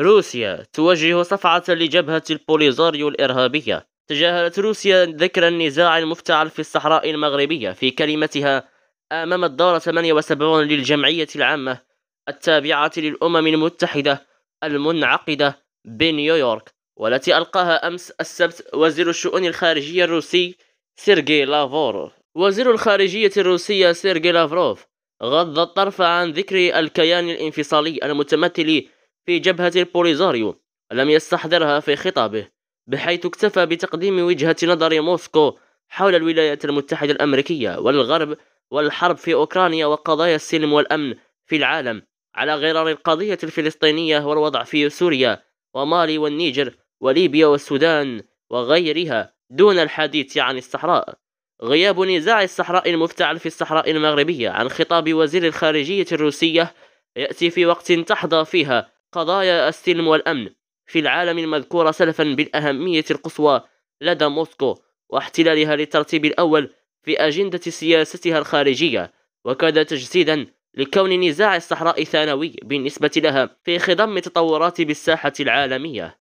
روسيا توجه صفعة لجبهة البوليزاريو الإرهابية تجاهلت روسيا ذكر النزاع المفتعل في الصحراء المغربية في كلمتها أمام الدار 78 للجمعية العامة التابعة للأمم المتحدة المنعقدة بنيويورك والتي ألقاها أمس السبت وزير الشؤون الخارجية الروسي سيرجي لافوروف وزير الخارجية الروسية سيرجي لافروف غض الطرف عن ذكر الكيان الانفصالي المتمثل في جبهة البوليزاريو لم يستحضرها في خطابه بحيث اكتفى بتقديم وجهة نظر موسكو حول الولايات المتحدة الأمريكية والغرب والحرب في أوكرانيا وقضايا السلم والأمن في العالم على غرار القضية الفلسطينية والوضع في سوريا ومالي والنيجر وليبيا والسودان وغيرها دون الحديث عن الصحراء غياب نزاع الصحراء المفتعل في الصحراء المغربية عن خطاب وزير الخارجية الروسية يأتي في وقت تحظى فيها قضايا السلم والأمن في العالم المذكورة سلفا بالأهمية القصوى لدى موسكو واحتلالها للترتيب الأول في أجندة سياستها الخارجية وكذا تجسيدا لكون نزاع الصحراء ثانوي بالنسبة لها في خضم تطورات بالساحة العالمية